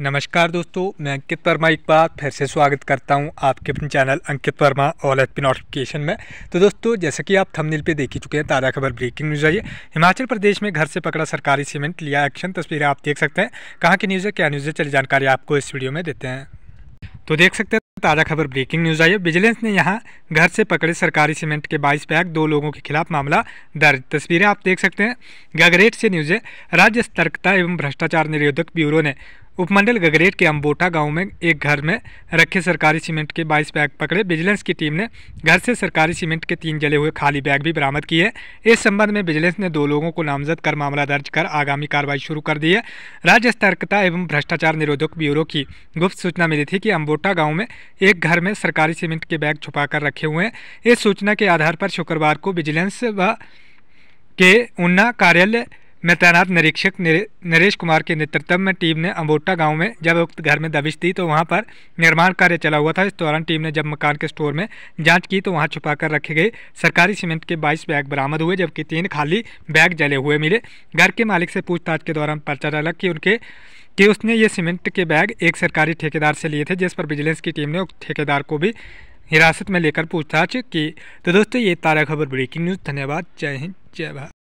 नमस्कार दोस्तों मैं अंकित वर्मा एक बार फिर से स्वागत करता हूं आपके अपने channel Ankit Verma all H P notification में तो दोस्तों जैसे कि आप थंबनेल पे देख ही चुके हैं ताज़ा खबर ब्रेकिंग न्यूज़ आई है हिमाचल प्रदेश में घर से पकड़ा सरकारी सीमेंट लिया एक्शन तस्वीरें आप देख सकते हैं कहाँ की न्यूज़ है क्या न्यूज़ है चली जानकारी आपको इस वीडियो में देते हैं तो देख सकते हैं ताज़ा खबर ब्रेकिंग न्यूज़ आई है विजिलेंस ने यहाँ घर से पकड़े सरकारी सीमेंट के 22 बैग दो लोगों के खिलाफ मामला दर्ज तस्वीरें आप देख सकते हैं गगरेट से न्यूज़ है राज्य सतर्कता एवं भ्रष्टाचार निरोधक ब्यूरो ने उपमंडल गगरेट के अम्बोटा गांव में एक घर में रखे सरकारी सीमेंट के 22 बैग पकड़े विजिलेंस की टीम ने घर से सरकारी सीमेंट के तीन जले हुए खाली बैग भी बरामद किए इस संबंध में विजिलेंस ने दो लोगों को नामजद कर मामला दर्ज कर आगामी कार्रवाई शुरू कर दी है राज्य सतर्कता एवं भ्रष्टाचार निरोधक ब्यूरो की गुप्त सूचना मिली थी कि अम्बोटा गाँव में एक घर में सरकारी सीमेंट के बैग छुपा कर रखे हुए हैं इस सूचना के आधार पर शुक्रवार को विजिलेंस व के ऊना कार्यालय में तैनात निरीक्षक नरेश कुमार के नेतृत्व में टीम ने अम्बोटा गांव में जब उक्त घर में दबिश दी तो वहां पर निर्माण कार्य चला हुआ था इस दौरान टीम ने जब मकान के स्टोर में जांच की तो वहां छुपाकर रखे गए सरकारी सीमेंट के 22 बैग बरामद हुए जबकि तीन खाली बैग जले हुए मिले घर के मालिक से पूछताछ के दौरान पर्चा डाला कि उनके कि उसने ये सीमेंट के बैग एक सरकारी ठेकेदार से लिए थे जिस पर विजिलेंस की टीम ने उक्त ठेकेदार को भी हिरासत में लेकर पूछताछ की तो दोस्तों ये तारा खबर ब्रेकिंग न्यूज़ धन्यवाद जय हिंद जय भारत